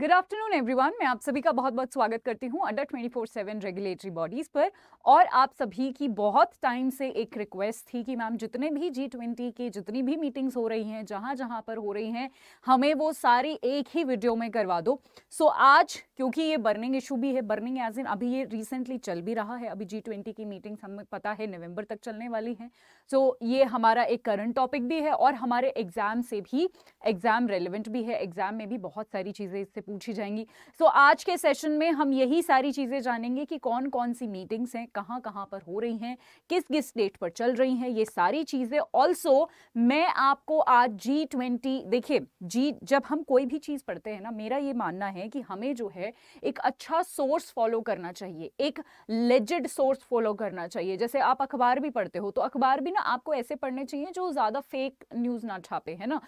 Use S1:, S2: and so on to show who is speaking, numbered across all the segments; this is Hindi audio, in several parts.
S1: गुड आफ्टरनून एवरीवन मैं आप सभी का बहुत बहुत स्वागत करती हूं अंडर 24/7 रेगुलेटरी बॉडीज़ पर और आप सभी की बहुत टाइम से एक रिक्वेस्ट थी कि मैम जितने भी जी ट्वेंटी की जितनी भी मीटिंग्स हो रही हैं जहां जहां पर हो रही हैं हमें वो सारी एक ही वीडियो में करवा दो सो so, आज क्योंकि ये बर्निंग इशू भी है बर्निंग एज इन अभी ये रिसेंटली चल भी रहा है अभी जी की मीटिंग्स हमें पता है नवम्बर तक चलने वाली हैं सो so, ये हमारा एक करंट टॉपिक भी है और हमारे एग्ज़ाम से भी एग्ज़ाम रेलिवेंट भी है एग्ज़ाम में भी बहुत सारी चीज़ें इससे पूछी जाएंगी सो so, आज के सेशन में हम यही सारी चीज़ें जानेंगे कि कौन कौन सी मीटिंग्स हैं कहाँ कहाँ पर हो रही हैं किस किस डेट पर चल रही हैं ये सारी चीज़ें ऑल्सो मैं आपको आज जी ट्वेंटी देखिए जी जब हम कोई भी चीज़ पढ़ते हैं ना मेरा ये मानना है कि हमें जो है एक अच्छा सोर्स फॉलो करना चाहिए एक लेजिड सोर्स फॉलो करना चाहिए जैसे आप अखबार भी पढ़ते हो तो अखबार भी ना आपको ऐसे पढ़ने चाहिए जो ज़्यादा फेक न्यूज़ ना छापे है ना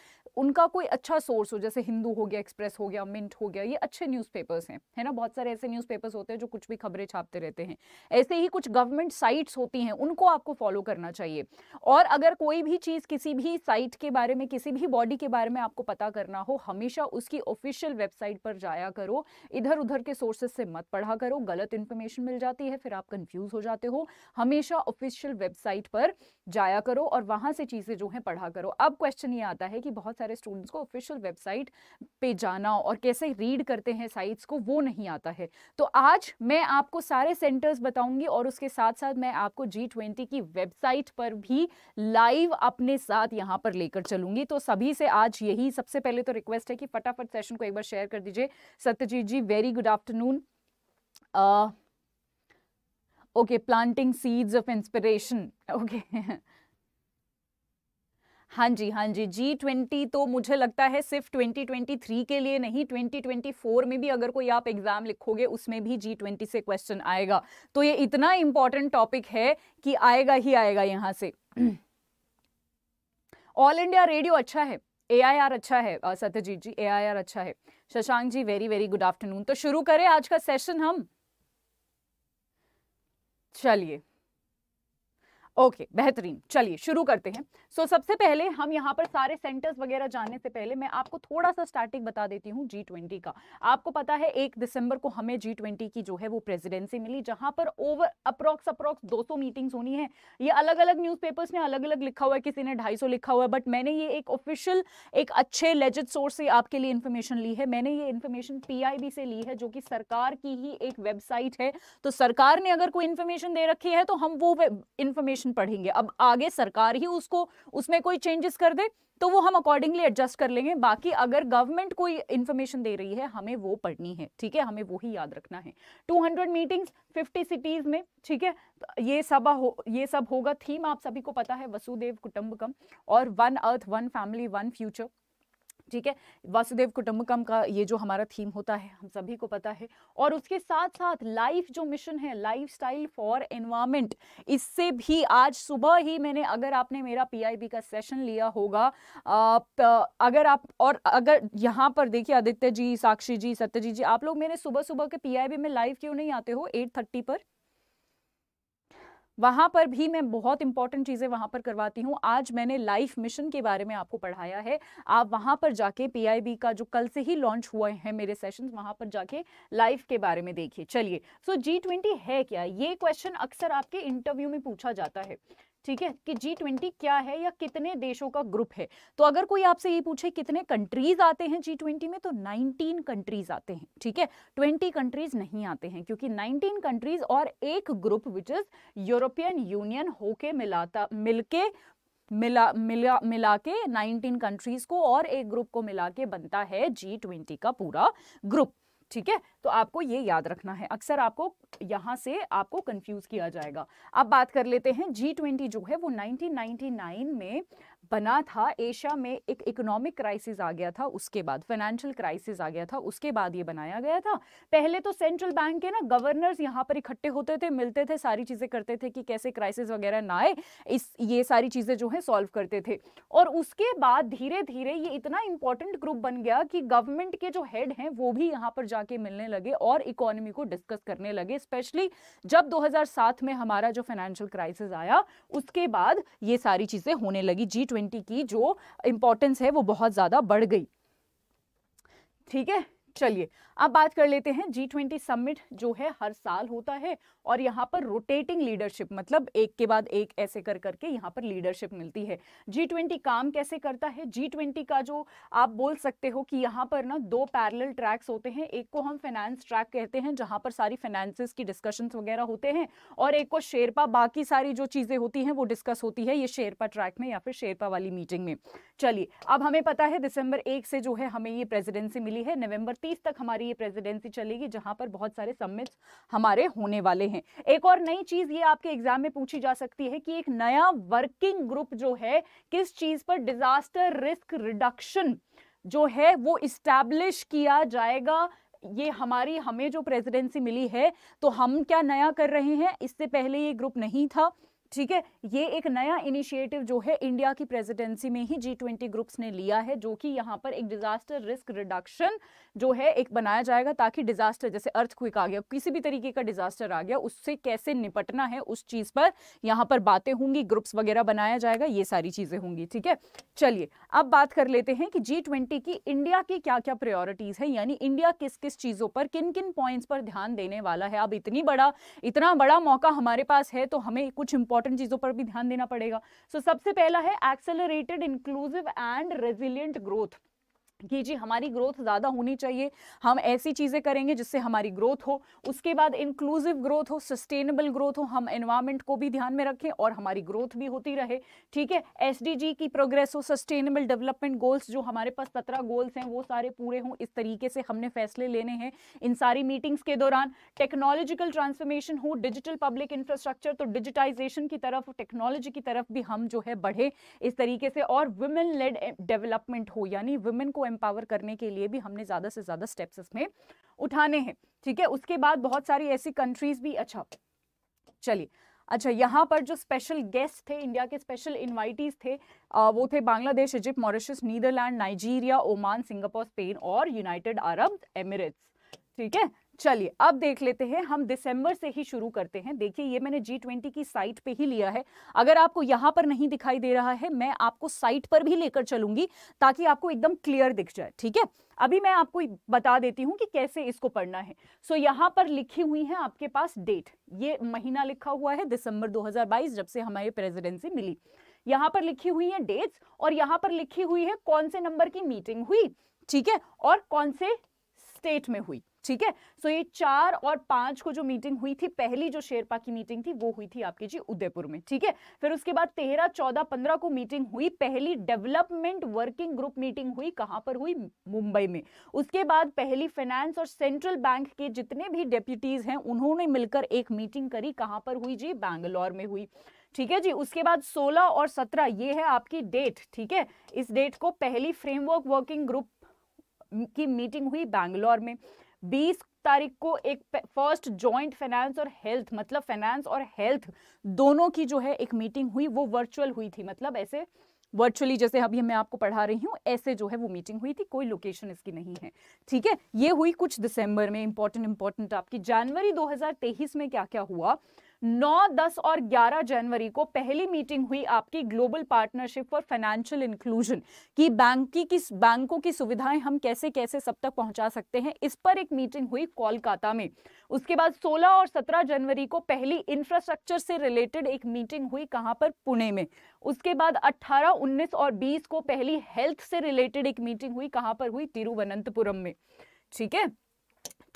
S1: उनका कोई अच्छा सोर्स हो जैसे हिंदू हो गया एक्सप्रेस हो गया मिंट हो हो गया ये अच्छे न्यूज़पेपर्स हैं है ना बहुत सारे ऐसे न्यूज़पेपर्स होते हैं जो कुछ भी खबरें छापते रहते हैं ऐसे ही कुछ गवर्नमेंट साइट्स होती हैं उनको आपको फॉलो करना चाहिए और अगर कोई भी चीज़ किसी भी साइट के बारे में किसी भी बॉडी के बारे में आपको पता करना हो हमेशा उसकी ऑफिशियल वेबसाइट पर जाया करो इधर उधर के सोर्सेस से मत पढ़ा करो गलत इन्फॉर्मेशन मिल जाती है फिर आप कंफ्यूज हो जाते हो हमेशा ऑफिशियल वेबसाइट पर जाया करो और वहाँ से चीज़ें जो हैं पढ़ा करो अब क्वेश्चन ये आता है कि बहुत सारे स्टूडेंट्स को ऑफिशियल वेबसाइट पे जाना और कैसे रीड करते हैं साइट्स को वो नहीं आता है तो आज मैं आपको सारे सेंटर्स बताऊंगी और उसके साथ साथ मैं आपको जी की वेबसाइट पर भी लाइव अपने साथ यहाँ पर लेकर चलूंगी तो सभी से आज यही सबसे पहले तो रिक्वेस्ट है कि फटाफट सेशन को एक बार शेयर कर दीजिए Satyajit ji very good afternoon okay planting seeds of inspiration okay हाँ जी हाँ जी जी ट्वेंटी तो मुझे लगता है सिर्फ 2023 के लिए नहीं 2024 में भी अगर कोई आप एग्जाम लिखोगे उसमें भी जी ट्वेंटी से क्वेश्चन आएगा तो ये इतना इंपॉर्टेंट टॉपिक है कि आएगा ही आएगा यहाँ से ऑल इंडिया रेडियो अच्छा है ए आई आर अच्छा है सत्यजीत जी ए आई आर अच्छा है Shashank ji very very good afternoon तो शुरू करें आज का सेशन हम चलिए ओके बेहतरीन चलिए शुरू करते हैं सो so, सबसे पहले हम यहाँ पर सारे सेंटर्स वगैरह जानने से पहले मैं आपको थोड़ा सा स्टार्टिंग बता देती हूँ जी ट्वेंटी का आपको पता है एक दिसंबर को हमें जी ट्वेंटी की जो है वो प्रेसिडेंसी मिली जहाँ पर ओवर अप्रॉक्स अप्रॉक्स 200 मीटिंग्स होनी है ये अलग अलग न्यूज़पेपर्स में अलग अलग लिखा हुआ है किसी ने ढाई लिखा हुआ है बट मैंने ये एक ऑफिशियल एक अच्छे लेजेड सोर्स से आपके लिए इन्फॉर्मेशन ली है मैंने ये इन्फॉर्मेशन पी से ली है जो कि सरकार की ही एक वेबसाइट है तो सरकार ने अगर कोई इन्फॉर्मेशन दे रखी है तो हम वो इन्फॉर्मेशन नोटिफिकेशन पढ़ेंगे अब आगे सरकार ही उसको उसमें कोई चेंजेस कर दे तो वो हम अकॉर्डिंगली एडजस्ट कर लेंगे बाकी अगर गवर्नमेंट कोई इन्फॉर्मेशन दे रही है हमें वो पढ़नी है ठीक है हमें वो ही याद रखना है 200 मीटिंग्स 50 सिटीज़ में ठीक है ये सब हो ये सब होगा थीम आप सभी को पता है वसुदेव कुटुंबकम और one earth one family one future ठीक है वासुदेव कुटुम्बकम का ये जो हमारा थीम होता है हम सभी को पता है और उसके साथ साथ लाइफ जो मिशन है लाइफ स्टाइल फॉर एनवायरमेंट इससे भी आज सुबह ही मैंने अगर आपने मेरा पीआईबी का सेशन लिया होगा आप, अगर आप और अगर यहाँ पर देखिए आदित्य जी साक्षी जी सत्यजी जी आप लोग मेरे सुबह सुबह के पी में लाइव क्यों नहीं आते हो एट थर्टी पर वहां पर भी मैं बहुत इंपॉर्टेंट चीज़ें वहां पर करवाती हूँ आज मैंने लाइफ मिशन के बारे में आपको पढ़ाया है आप वहां पर जाके पीआईबी का जो कल से ही लॉन्च हुआ है मेरे सेशंस वहां पर जाके लाइफ के बारे में देखिए चलिए सो जी ट्वेंटी है क्या ये क्वेश्चन अक्सर आपके इंटरव्यू में पूछा जाता है ठीक है कि जी ट्वेंटी क्या है या कितने देशों का ग्रुप है तो अगर कोई आपसे ये पूछे कितने कंट्रीज आते हैं जी ट्वेंटी में तो 19 कंट्रीज आते हैं ठीक है ट्वेंटी कंट्रीज नहीं आते हैं क्योंकि 19 कंट्रीज और एक group which is European Union होके मिलाता मिलके मिला मिला मिला के नाइनटीन कंट्रीज को और एक ग्रुप को मिला के बनता है जी ट्वेंटी का पूरा ग्रुप ठीक है तो आपको ये याद रखना है अक्सर आपको यहाँ से आपको कंफ्यूज किया जाएगा अब बात कर लेते हैं जी ट्वेंटी जो है वो 1999 में बना था एशिया में एक इकोनॉमिक क्राइसिस आ गया था उसके बाद फाइनेंशियल क्राइसिस आ गया था उसके बाद ये बनाया गया था पहले तो सेंट्रल बैंक के ना गवर्नर्स यहाँ पर इकट्ठे होते थे मिलते थे सारी चीज़ें करते थे कि कैसे क्राइसिस वगैरह ना आए इस ये सारी चीज़ें जो हैं सॉल्व करते थे और उसके बाद धीरे धीरे ये इतना इंपॉर्टेंट ग्रुप बन गया कि गवर्नमेंट के जो हेड हैं वो भी यहाँ पर जाके मिलने लगे और इकोनॉमी को डिस्कस करने लगे स्पेशली जब दो में हमारा जो फाइनेंशियल क्राइसिस आया उसके बाद ये सारी चीज़ें होने लगी जी ट्वेंटी की जो इंपॉर्टेंस है वो बहुत ज़्यादा बढ़ गई ठीक है चलिए अब बात कर लेते हैं जी ट्वेंटी समिट जो है हर साल होता है और यहाँ पर रोटेटिंग लीडरशिप मतलब एक के बाद एक ऐसे कर करके यहाँ पर लीडरशिप मिलती है जी ट्वेंटी काम कैसे करता है जी ट्वेंटी का जो आप बोल सकते हो कि यहाँ पर ना दो पैरल ट्रैक्स होते हैं एक को हम फाइनेंस ट्रैक कहते हैं जहाँ पर सारी फाइनेंसिस की डिस्कशन वगैरह होते हैं और एक को शेरपा बाकी सारी जो चीज़ें होती हैं वो डिस्कस होती है ये शेरपा ट्रैक में या फिर शेरपा वाली मीटिंग में चलिए अब हमें पता है दिसंबर एक से जो है हमें ये प्रेजिडेंसी मिली है नवंबर तीस तक हमारी ये प्रेसिडेंसी चलेगी जहां पर बहुत सारे सबमिट्स हमारे होने वाले हैं एक और नई चीज़ ये आपके एग्जाम में पूछी जा सकती है कि एक नया वर्किंग ग्रुप जो है किस चीज़ पर डिजास्टर रिस्क रिडक्शन जो है वो इस्टेब्लिश किया जाएगा ये हमारी हमें जो प्रेसिडेंसी मिली है तो हम क्या नया कर रहे हैं इससे पहले ये ग्रुप नहीं था ठीक है ये एक नया इनिशिएटिव जो है इंडिया की प्रेसिडेंसी में ही जी ट्वेंटी ग्रुप्स ने लिया है जो कि यहाँ पर एक डिजास्टर रिस्क रिडक्शन जो है एक बनाया जाएगा ताकि डिजास्टर जैसे अर्थ क्विक आ गया किसी भी तरीके का डिजास्टर आ गया उससे कैसे निपटना है उस चीज़ पर यहाँ पर बातें होंगी ग्रुप्स वगैरह बनाया जाएगा ये सारी चीज़ें होंगी ठीक है चलिए अब बात कर लेते हैं कि जी ट्वेंटी की इंडिया की क्या क्या प्रियोरिटीज है यानी इंडिया किस किस चीज़ों पर किन किन पॉइंट्स पर ध्यान देने वाला है अब इतनी बड़ा इतना बड़ा मौका हमारे पास है तो हमें कुछ इंपॉर्टेंट इंपॉर्टेंट चीज़ों पर भी ध्यान देना पड़ेगा सो so, सबसे पहला है accelerated inclusive and resilient growth कि जी हमारी ग्रोथ ज़्यादा होनी चाहिए हम ऐसी चीज़ें करेंगे जिससे हमारी ग्रोथ हो उसके बाद इंक्लूसिव ग्रोथ हो सस्टेनेबल ग्रोथ हो हम एनवायरमेंट को भी ध्यान में रखें और हमारी ग्रोथ भी होती रहे ठीक है एसडीजी की प्रोग्रेस हो सस्टेनेबल डेवलपमेंट गोल्स जो हमारे पास सत्रह गोल्स हैं वो सारे पूरे हों इस तरीके से हमने फैसले लेने हैं इन सारी मीटिंग्स के दौरान टेक्नोलॉजिकल ट्रांसफॉर्मेशन हो डिजिटल पब्लिक इंफ्रास्ट्रक्चर तो डिजिटाइजेशन की तरफ टेक्नोलॉजी की तरफ भी हम जो है बढ़े इस तरीके से और वुमेन लेड डेवलपमेंट हो यानी वुमेन को एम्पावर करने के लिए भी हमने ज़्यादा से ज़्यादा स्टेप्स इसमें उठाने हैं ठीक है उसके बाद बहुत सारी ऐसी कंट्रीज भी अच्छा चलिए अच्छा यहाँ पर जो स्पेशल गेस्ट थे इंडिया के स्पेशल इन्वाइटीज थे आ, वो थे Bangladesh Egypt Mauritius Netherlands Nigeria Oman Singapore Spain और यूनाइटेड अरब एमिरेट्स ठीक है चलिए अब देख लेते हैं हम दिसंबर से ही शुरू करते हैं देखिए ये मैंने जी ट्वेंटी की साइट पे ही लिया है अगर आपको यहाँ पर नहीं दिखाई दे रहा है मैं आपको साइट पर भी लेकर चलूंगी ताकि आपको एकदम क्लियर दिख जाए ठीक है अभी मैं आपको बता देती हूँ कि कैसे इसको पढ़ना है सो so, यहाँ पर लिखी हुई है आपके पास डेट ये महीना लिखा हुआ है दिसंबर 2022 जब से हमारी प्रेसिडेंसी मिली यहाँ पर लिखी हुई है डेट्स और यहाँ पर लिखी हुई है कौन से नंबर की मीटिंग हुई ठीक है और कौन से स्टेट में हुई ठीक है सो ये चार और पांच को जो मीटिंग हुई थी पहली जो शेरपा की मीटिंग थी वो हुई थी आपके जी उदयपुर में ठीक है फिर उसके बाद तेरह चौदह पंद्रह को मीटिंग हुई पहली डेवलपमेंट वर्किंग ग्रुप मीटिंग हुई कहां पर हुई मुंबई में उसके बाद पहली फाइनेंस और सेंट्रल बैंक के जितने भी डेप्यूटीज हैं उन्होंने मिलकर एक मीटिंग करी कहां पर हुई जी बैंगलोर में हुई ठीक है जी उसके बाद 16 और 17 ये है आपकी डेट ठीक है इस डेट को पहली फ्रेमवर्क वर्किंग ग्रुप की मीटिंग हुई बैंगलोर में बीस तारीख को एक फर्स्ट जॉइंट फाइनेंस और हेल्थ मतलब फाइनेंस और हेल्थ दोनों की जो है एक मीटिंग हुई वो वर्चुअल हुई थी मतलब ऐसे वर्चुअली जैसे अभी मैं आपको पढ़ा रही हूँ ऐसे जो है वो मीटिंग हुई थी कोई लोकेशन इसकी नहीं है ठीक है ये हुई कुछ दिसंबर में इंपॉर्टेंट इंपॉर्टेंट आपकी जनवरी 2023 में क्या क्या हुआ नौ दस और ग्यारह जनवरी को पहली मीटिंग हुई आपकी global partnership for financial inclusion की बैंक की किस बैंकों की सुविधाएं हम कैसे कैसे सब तक पहुंचा सकते हैं इस पर एक मीटिंग हुई कोलकाता में उसके बाद 16 और 17 जनवरी को पहली इंफ्रास्ट्रक्चर से रिलेटेड एक मीटिंग हुई कहां पर पुणे में उसके बाद 18, 19 और 20 को पहली हेल्थ से रिलेटेड एक मीटिंग हुई कहां पर हुई तिरुवनंतपुरम में ठीक है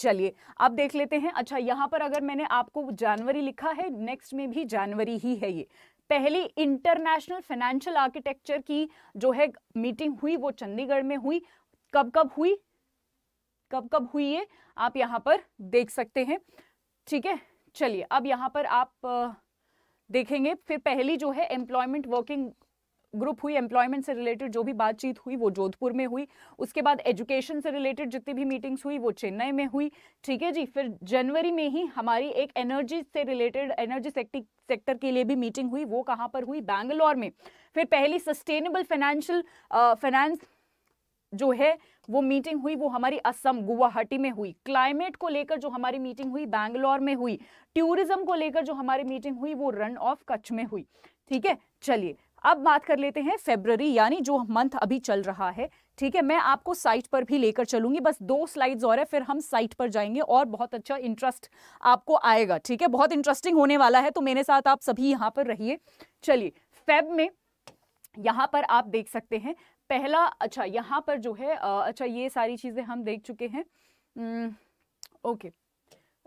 S1: चलिए अब देख लेते हैं अच्छा यहां पर अगर मैंने आपको जनवरी लिखा है नेक्स्ट में भी जनवरी ही है ये पहली इंटरनेशनल फाइनेंशियल आर्किटेक्चर की जो है मीटिंग हुई वो चंडीगढ़ में हुई कब कब हुई कब कब हुई ये आप यहां पर देख सकते हैं ठीक है चलिए अब यहां पर आप देखेंगे फिर पहली जो है एम्प्लॉयमेंट वर्किंग ग्रुप हुई एम्प्लॉयमेंट से रिलेटेड जो भी बातचीत हुई वो जोधपुर में हुई उसके बाद एजुकेशन से रिलेटेड जितनी भी मीटिंग्स हुई वो चेन्नई में हुई ठीक है जी फिर जनवरी में ही हमारी एक एनर्जी से रिलेटेड एनर्जी सेक्टर सेक्टर के लिए भी मीटिंग हुई वो कहाँ पर हुई बैंगलोर में फिर पहली सस्टेनेबल फाइनेंशियल फाइनेंस जो है वो मीटिंग हुई वो हमारी असम गुवाहाटी में हुई क्लाइमेट को लेकर जो हमारी मीटिंग हुई बैंगलोर में हुई टूरिज्म को लेकर जो हमारी मीटिंग हुई वो रन ऑफ कच्छ में हुई ठीक है चलिए अब बात कर लेते हैं फेबररी यानी जो मंथ अभी चल रहा है ठीक है मैं आपको साइट पर भी लेकर चलूंगी बस दो स्लाइड्स और है फिर हम साइट पर जाएंगे और बहुत अच्छा इंटरेस्ट आपको आएगा ठीक है बहुत इंटरेस्टिंग होने वाला है तो मेरे साथ आप सभी यहाँ पर रहिए चलिए फेब में यहाँ पर आप देख सकते हैं पहला अच्छा यहाँ पर जो है अच्छा ये सारी चीज़ें हम देख चुके हैं ओके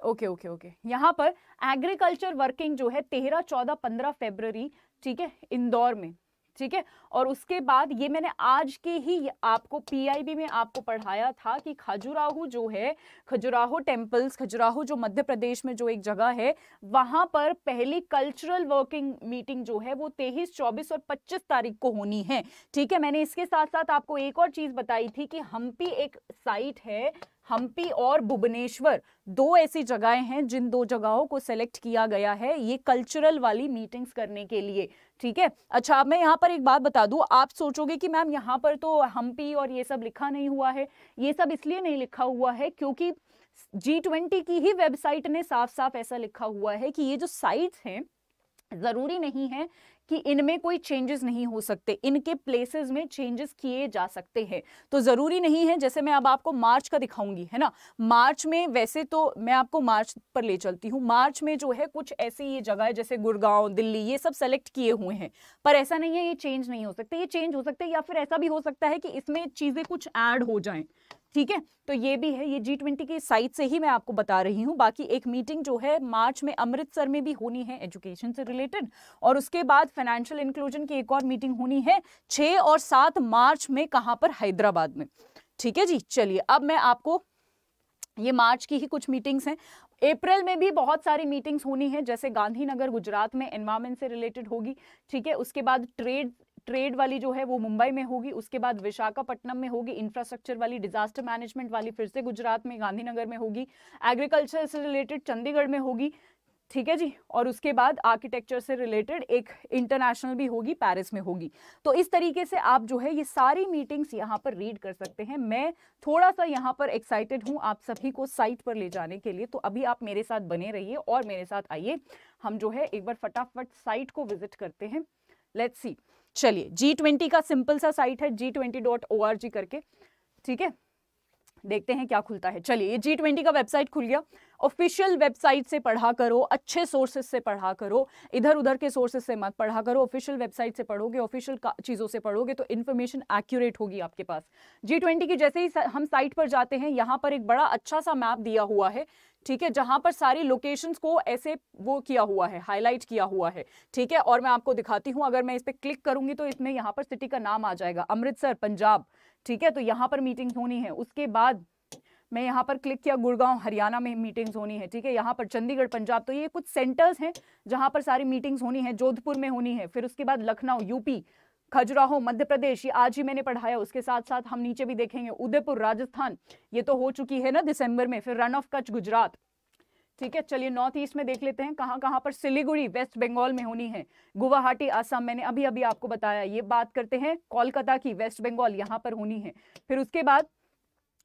S1: ओके ओके ओके यहाँ पर एग्रीकल्चर वर्किंग जो है तेरह चौदह पंद्रह फेबररी ठीक है इंदौर में ठीक है और उसके बाद ये मैंने आज के ही आपको पीआईबी में आपको पढ़ाया था कि खजुराहो जो है खजुराहो टेम्पल्स खजुराहो जो मध्य प्रदेश में जो एक जगह है वहां पर पहली कल्चरल वर्किंग मीटिंग जो है वो तेईस चौबीस और पच्चीस तारीख को होनी है ठीक है मैंने इसके साथ साथ आपको एक और चीज़ बताई थी कि हम्पी एक साइट है हम्पी और भुवनेश्वर दो ऐसी जगहें हैं जिन दो जगहों को सेलेक्ट किया गया है ये कल्चरल वाली मीटिंग्स करने के लिए ठीक है अच्छा मैं यहाँ पर एक बात बता दूँ आप सोचोगे कि मैम यहाँ पर तो हम्पी और ये सब लिखा नहीं हुआ है ये सब इसलिए नहीं लिखा हुआ है क्योंकि जी ट्वेंटी की ही वेबसाइट ने साफ साफ ऐसा लिखा हुआ है कि ये जो साइट्स हैं ज़रूरी नहीं है कि इनमें कोई चेंजेस नहीं हो सकते इनके प्लेसेस में चेंजेस किए जा सकते हैं तो ज़रूरी नहीं है जैसे मैं अब आपको मार्च का दिखाऊंगी है ना मार्च में वैसे तो मैं आपको मार्च पर ले चलती हूँ मार्च में जो है कुछ ऐसी ये जगह है जैसे गुड़गांव दिल्ली ये सब सेलेक्ट किए हुए हैं पर ऐसा नहीं है ये चेंज नहीं हो सकते ये चेंज हो सकते या फिर ऐसा भी हो सकता है कि इसमें चीज़ें कुछ ऐड हो जाए ठीक है तो ये भी है ये जी ट्वेंटी के साइड से ही मैं आपको बता रही हूँ बाकी एक मीटिंग जो है मार्च में अमृतसर में भी होनी है एजुकेशन से रिलेटेड और उसके बाद फाइनेंशियल इंक्लूजन की एक और मीटिंग होनी है छः और सात मार्च में कहाँ पर हैदराबाद में ठीक है जी चलिए अब मैं आपको ये मार्च की ही कुछ मीटिंग्स हैं अप्रैल में भी बहुत सारी मीटिंग्स होनी है जैसे गांधीनगर गुजरात में एनवायरमेंट से रिलेटेड होगी ठीक है उसके बाद ट्रेड ट्रेड वाली जो है वो मुंबई में होगी उसके बाद विशाखापट्टनम में होगी इंफ्रास्ट्रक्चर वाली डिजास्टर मैनेजमेंट वाली फिर से गुजरात में गांधीनगर में होगी एग्रीकल्चर से रिलेटेड चंडीगढ़ में होगी ठीक है जी और उसके बाद आर्किटेक्चर से रिलेटेड एक इंटरनेशनल भी होगी पेरिस में होगी तो इस तरीके से आप जो है ये सारी मीटिंग्स यहाँ पर रीड कर सकते हैं मैं थोड़ा सा यहाँ पर एक्साइटेड हूँ आप सभी को साइट पर ले जाने के लिए तो अभी आप मेरे साथ बने रहिए और मेरे साथ आइए हम जो है एक बार फटाफट साइट को विजिट करते हैं लेट्स सी चलिए जी ट्वेंटी का सिंपल सा साइट है G twenty dot O R G करके ठीक है देखते हैं क्या खुलता है चलिए ये जी ट्वेंटी का वेबसाइट खुल गया ऑफिशियल वेबसाइट से पढ़ा करो अच्छे सोर्सेज से पढ़ा करो इधर उधर के सोर्सेज से मत पढ़ा करो ऑफिशियल वेबसाइट से पढ़ोगे ऑफिशियल चीज़ों से पढ़ोगे तो इन्फॉर्मेशन एक्यूरेट होगी आपके पास जी ट्वेंटी की जैसे ही हम साइट पर जाते हैं यहाँ पर एक बड़ा अच्छा सा मैप दिया हुआ है ठीक है जहां पर सारी लोकेशंस को ऐसे वो किया हुआ है हाईलाइट किया हुआ है ठीक है और मैं आपको दिखाती हूँ अगर मैं इस पर क्लिक करूंगी तो इसमें यहाँ पर सिटी का नाम आ जाएगा अमृतसर पंजाब ठीक है तो यहाँ पर मीटिंग होनी है उसके बाद मैं यहाँ पर क्लिक किया गुड़गांव हरियाणा में मीटिंग्स होनी है ठीक है यहाँ पर चंडीगढ़ पंजाब तो ये कुछ सेंटर्स हैं जहाँ पर सारी मीटिंग्स होनी है जोधपुर में होनी है फिर उसके बाद लखनऊ यूपी खजुराहो मध्य प्रदेश ये आज ही मैंने पढ़ाया उसके साथ साथ हम नीचे भी देखेंगे उदयपुर राजस्थान ये तो हो चुकी है ना दिसंबर में फिर रन ऑफ कच्छ गुजरात ठीक है चलिए नॉर्थ ईस्ट में देख लेते हैं कहाँ कहाँ पर सिलीगुड़ी वेस्ट बंगाल में होनी है गुवाहाटी आसाम मैंने अभी अभी आपको बताया ये बात करते हैं कोलकाता की वेस्ट बंगाल यहाँ पर होनी है फिर उसके बाद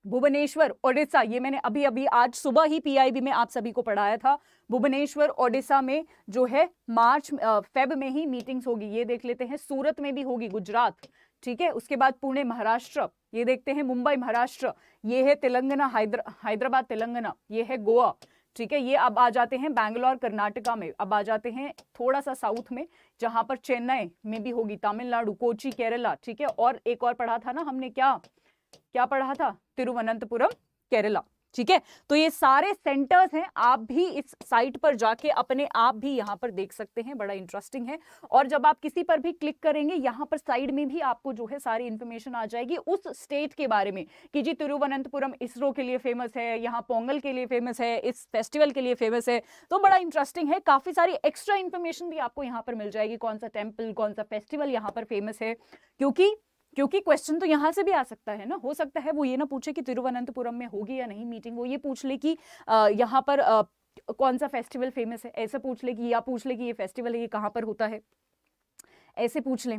S1: भुवनेश्वर ओडिशा ये मैंने अभी अभी आज सुबह ही पीआईबी में आप सभी को पढ़ाया था भुवनेश्वर ओडिशा में जो है मार्च फेब में ही मीटिंग्स होगी ये देख लेते हैं सूरत में भी होगी गुजरात ठीक है उसके बाद पुणे महाराष्ट्र ये देखते हैं मुंबई महाराष्ट्र ये है तेलंगाना हैदर, हैदराबाद तेलंगाना ये है गोवा ठीक है ये अब आ जाते हैं बैंगलोर कर्नाटका में अब आ जाते हैं थोड़ा सा साउथ में जहां पर चेन्नई में भी होगी तमिलनाडु कोची केरला ठीक है और एक और पढ़ा था ना हमने क्या क्या पढ़ा था तिरुवनंतपुरम केरला ठीक है तो ये सारे सेंटर्स हैं आप भी इस साइट पर जाके अपने आप भी यहाँ पर देख सकते हैं बड़ा इंटरेस्टिंग है और जब आप किसी पर भी क्लिक करेंगे यहाँ पर साइड में भी आपको जो है सारी इंफॉर्मेशन आ जाएगी उस स्टेट के बारे में कि जी तिरुवनंतपुरम इसरो के लिए फेमस है यहाँ पोंगल के लिए फेमस है इस फेस्टिवल के लिए फेमस है तो बड़ा इंटरेस्टिंग है काफ़ी सारी एक्स्ट्रा इन्फॉर्मेशन भी आपको यहाँ पर मिल जाएगी कौन सा टेम्पल कौन सा फेस्टिवल यहाँ पर फेमस है क्योंकि क्योंकि क्वेश्चन तो यहाँ से भी आ सकता है ना हो सकता है वो ये ना पूछे कि तिरुवनंतपुरम में होगी या नहीं मीटिंग वो ये पूछ ले कि यहाँ पर आ, कौन सा फेस्टिवल फेमस है ऐसा पूछ ले कि या पूछ ले कि ये फेस्टिवल है ये कहाँ पर होता है ऐसे पूछ ले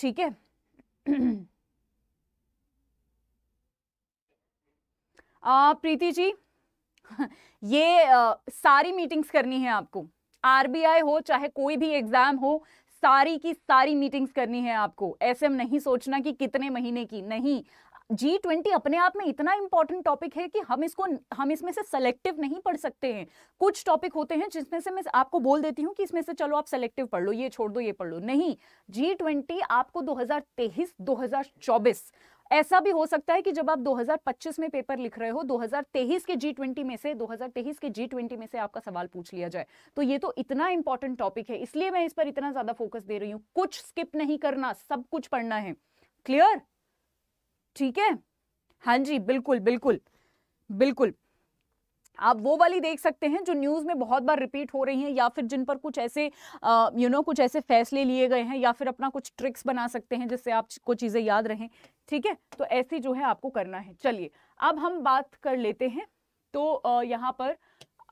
S1: ठीक है आ, प्रीति जी ये आ, सारी मीटिंग्स करनी है आपको आरबीआई हो चाहे कोई भी एग्जाम हो सारी की सारी मीटिंग्स करनी है आपको ऐसे हम नहीं सोचना कि कितने महीने की नहीं जी ट्वेंटी अपने आप में इतना इंपॉर्टेंट टॉपिक है कि हम इसको हम इसमें से सेलेक्टिव नहीं पढ़ सकते हैं कुछ टॉपिक होते हैं जिसमें से मैं आपको बोल देती हूँ कि इसमें से चलो आप सेलेक्टिव पढ़ लो ये छोड़ दो ये पढ़ लो नहीं जी ट्वेंटी आपको 2023 2024 ऐसा भी हो सकता है कि जब आप 2025 में पेपर लिख रहे हो 2023 के जी ट्वेंटी में से 2023 के जी ट्वेंटी में से आपका सवाल पूछ लिया जाए तो ये तो इतना इंपॉर्टेंट टॉपिक है इसलिए मैं इस पर इतना ज्यादा फोकस दे रही हूं कुछ स्किप नहीं करना सब कुछ पढ़ना है क्लियर ठीक है हाँ जी बिल्कुल बिल्कुल बिल्कुल आप वो वाली देख सकते हैं जो न्यूज़ में बहुत बार रिपीट हो रही हैं या फिर जिन पर कुछ ऐसे यू नो you know, कुछ ऐसे फैसले लिए गए हैं या फिर अपना कुछ ट्रिक्स बना सकते हैं जिससे आप को चीज़ें याद रहें ठीक है तो ऐसे जो है आपको करना है चलिए अब हम बात कर लेते हैं तो यहाँ पर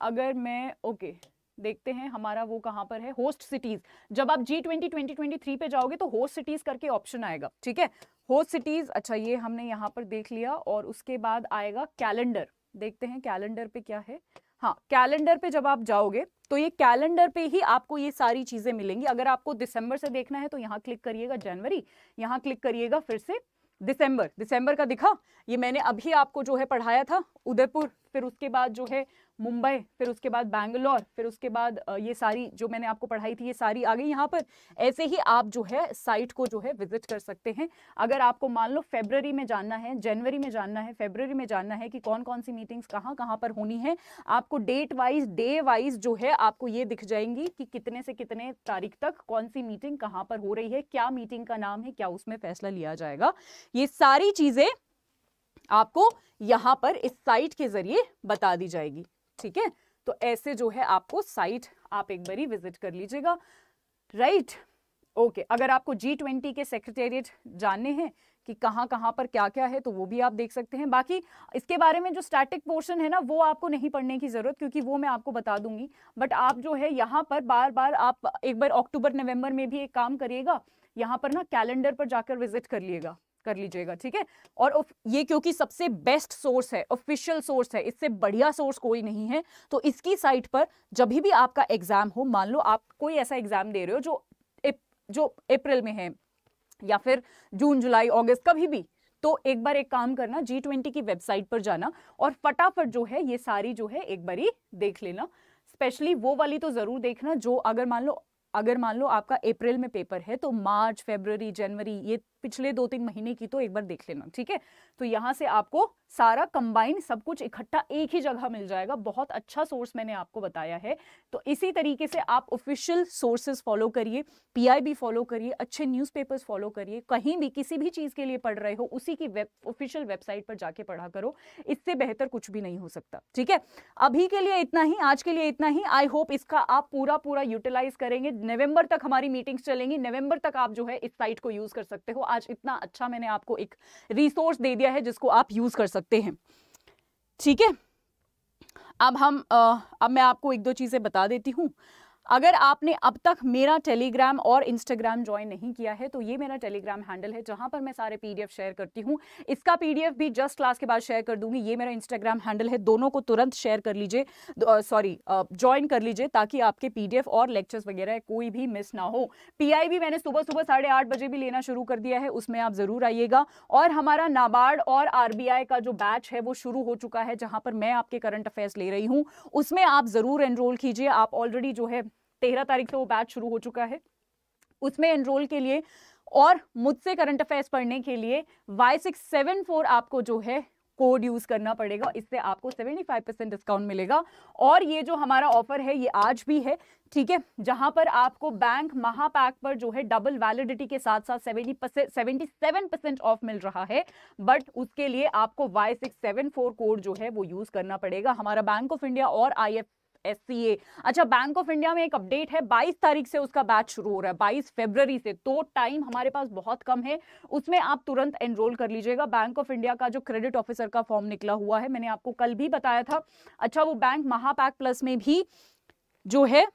S1: अगर मैं ओके देखते हैं हमारा वो कहाँ पर है होस्ट सिटीज जब आप G twenty twenty twenty three पे जाओगे तो होस्ट सिटीज करके ऑप्शन आएगा ठीक है होस्ट सिटीज अच्छा ये हमने यहाँ पर देख लिया और उसके बाद आएगा कैलेंडर देखते हैं कैलेंडर पे क्या है हाँ कैलेंडर पे जब आप जाओगे तो ये कैलेंडर पे ही आपको ये सारी चीज़ें मिलेंगी अगर आपको दिसंबर से देखना है तो यहाँ क्लिक करिएगा जनवरी यहाँ क्लिक करिएगा फिर से दिसंबर दिसंबर का दिखा ये मैंने अभी आपको जो है पढ़ाया था उदयपुर फिर उसके बाद जो है मुंबई फिर उसके बाद बैंगलोर फिर उसके बाद ये सारी जो मैंने आपको पढ़ाई थी ये सारी आ गई यहाँ पर ऐसे ही आप जो है साइट को जो है विजिट कर सकते हैं अगर आपको मान लो फेबररी में जानना है जनवरी में जानना है फेबररी में जानना है कि कौन कौन सी मीटिंग्स कहाँ कहाँ पर होनी है आपको डेट वाइज डे वाइज जो है आपको ये दिख जाएंगी कि कितने से कितने तारीख तक कौन सी मीटिंग कहाँ पर हो रही है क्या मीटिंग का नाम है क्या उसमें फैसला लिया जाएगा ये सारी चीज़ें आपको यहाँ पर इस साइट के जरिए बता दी जाएगी ठीक है तो ऐसे जो है आपको साइट आप एक बारी विजिट कर लीजिएगा राइट ओके okay, अगर आपको जी ट्वेंटी के सेक्रेटेरिएट जानने हैं कि कहाँ कहाँ पर क्या क्या है तो वो भी आप देख सकते हैं बाकी इसके बारे में जो स्टैटिक पोर्शन है ना वो आपको नहीं पढ़ने की ज़रूरत क्योंकि वो मैं आपको बता दूंगी बट आप जो है यहाँ पर बार बार आप एक बार अक्टूबर नवंबर में भी एक काम करिएगा यहाँ पर ना कैलेंडर पर जाकर विजिट कर लिएगा कर लीजिएगा ठीक है और ये क्योंकि सबसे बेस्ट सोर्स है ऑफिशियल सोर्स है इससे बढ़िया सोर्स कोई नहीं है तो इसकी साइट पर जब भी आपका एग्जाम हो मान लो आप कोई ऐसा एग्जाम दे रहे हो जो जो अप्रैल में है या फिर जून जुलाई अगस्त कभी भी तो एक बार एक काम करना जी ट्वेंटी की वेबसाइट पर जाना और फटाफट जो है ये सारी जो है एक बार ही देख लेना स्पेशली वो वाली तो ज़रूर देखना जो अगर मान लो अगर मान लो आपका अप्रैल में पेपर है तो मार्च फेबर जनवरी ये पिछले दो तीन महीने की तो एक बार देख लेना ठीक है तो यहाँ से आपको सारा कंबाइन सब कुछ इकट्ठा एक ही जगह मिल जाएगा बहुत अच्छा सोर्स मैंने आपको बताया है तो इसी तरीके से आप ऑफिशियल सोर्सेस फॉलो करिए पीआईबी फॉलो करिए अच्छे न्यूज़पेपर्स फॉलो करिए कहीं भी किसी भी चीज़ के लिए पढ़ रहे हो उसी की वेब ऑफिशियल वेबसाइट पर जाके पढ़ा करो इससे बेहतर कुछ भी नहीं हो सकता ठीक है अभी के लिए इतना ही आज के लिए इतना ही आई होप इसका आप पूरा पूरा यूटिलाइज करेंगे नवंबर तक हमारी मीटिंग्स चलेंगी नवंबर तक आप जो है इस साइट को यूज़ कर सकते हो आज इतना अच्छा मैंने आपको एक रिसोर्स दे दिया है जिसको आप यूज़ कर सकते हैं ठीक है अब हम अब मैं आपको एक दो चीज़ें बता देती हूँ अगर आपने अब तक मेरा टेलीग्राम और इंस्टाग्राम ज्वाइन नहीं किया है तो ये मेरा टेलीग्राम हैंडल है जहाँ पर मैं सारे पीडीएफ शेयर करती हूँ इसका पीडीएफ भी जस्ट क्लास के बाद शेयर कर दूंगी ये मेरा इंस्टाग्राम हैंडल है दोनों को तुरंत शेयर कर लीजिए सॉरी ज्वाइन कर लीजिए ताकि आपके पी और लेक्चर्स वगैरह कोई भी मिस ना हो पी भी मैंने सुबह सुबह साढ़े आठ बजे भी लेना शुरू कर दिया है उसमें आप ज़रूर आइएगा और हमारा नाबार्ड और आर का जो बैच है वो शुरू हो चुका है जहाँ पर मैं आपके करंट अफेयर्स ले रही हूँ उसमें आप ज़रूर एनरोल कीजिए आप ऑलरेडी जो है तेरह तारीख से वो बैच शुरू हो चुका है उसमें एनरोल के लिए और मुझसे करंट अफेयर्स पढ़ने के लिए वाई सिक्स सेवन फोर आपको जो है कोड यूज करना पड़ेगा इससे आपको 75 परसेंट डिस्काउंट मिलेगा और ये जो हमारा ऑफर है ये आज भी है ठीक है जहां पर आपको बैंक महापैक पर जो है डबल वैलिडिटी के साथ साथ seventy percent seventy seven percent off मिल रहा है बट उसके लिए आपको Y six seven four code जो है वो यूज करना पड़ेगा हमारा बैंक ऑफ इंडिया और आई एस अच्छा बैंक ऑफ इंडिया में एक अपडेट है बाईस तारीख से उसका बैच शुरू हो रहा है बाईस फरवरी से तो टाइम हमारे पास बहुत कम है उसमें आप तुरंत एनरोल कर लीजिएगा बैंक ऑफ इंडिया का जो क्रेडिट ऑफिसर का फॉर्म निकला हुआ है मैंने आपको कल भी बताया था अच्छा वो बैंक महापैक प्लस में भी जो है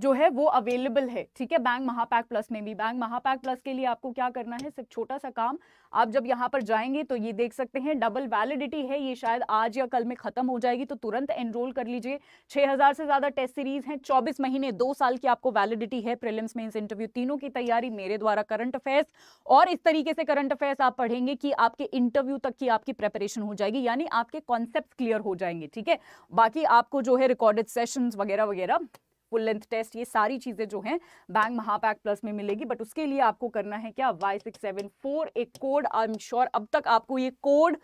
S1: जो है वो अवेलेबल है ठीक है बैंक महापैक प्लस में भी बैंक महापैक प्लस के लिए आपको क्या करना है सिर्फ छोटा सा काम आप जब यहाँ पर जाएंगे तो ये देख सकते हैं डबल वैलिडिटी है ये शायद आज या कल में खत्म हो जाएगी तो तुरंत एनरोल कर लीजिए 6000 से ज़्यादा टेस्ट सीरीज हैं 24 महीने दो साल की आपको वैलिडिटी है प्रिलिम्स में इंटरव्यू तीनों की तैयारी मेरे द्वारा करंट अफेयर्स और इस तरीके से करंट अफेयर्स आप पढ़ेंगे कि आपके इंटरव्यू तक की आपकी प्रेपरेशन हो जाएगी यानी आपके कॉन्सेप्ट क्लियर हो जाएंगे ठीक है बाकी आपको जो है रिकॉर्डेड सेशन वगैरह वगैरह फुल लेंथ टेस्ट ये सारी चीज़ें जो हैं बैंक महापैक प्लस में मिलेगी बट उसके लिए आपको करना है क्या वाई सिक्स सेवन फोर एक कोड आई एम श्योर अब तक आपको ये कोड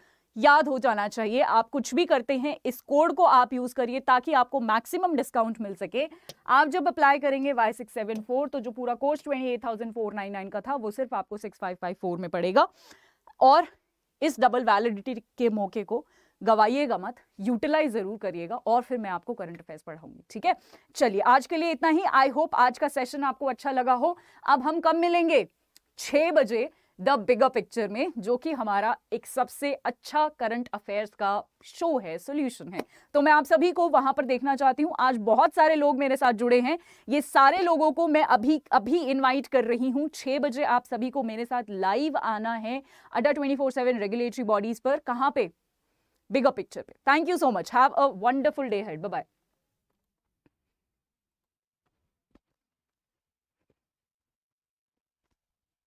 S1: याद हो जाना चाहिए आप कुछ भी करते हैं इस कोड को आप यूज़ करिए ताकि आपको मैक्सिमम डिस्काउंट मिल सके आप जब अप्लाई करेंगे Y674 तो जो पूरा कोर्स 28,499 का था वो सिर्फ आपको 6554 में पड़ेगा और इस डबल वैलिडिटी के मौके को गवाइएगा मत यूटिलाइज जरूर करिएगा और फिर मैं आपको करंट अफेयर्स पढ़ाऊंगी ठीक है चलिए आज के लिए इतना ही आई होप आज का सेशन आपको अच्छा लगा हो अब हम कब मिलेंगे छह बजे द बिगर पिक्चर में जो कि हमारा एक सबसे अच्छा करंट अफेयर्स का शो है सोल्यूशन है तो मैं आप सभी को वहां पर देखना चाहती हूँ आज बहुत सारे लोग मेरे साथ जुड़े हैं ये सारे लोगों को मैं अभी अभी इनवाइट कर रही हूँ छः बजे आप सभी को मेरे साथ लाइव आना है अड्डा twenty four seven regulatory bodies पर कहाँ पे bigger picture. Thank you so much. Have a wonderful day ahead. Bye-bye.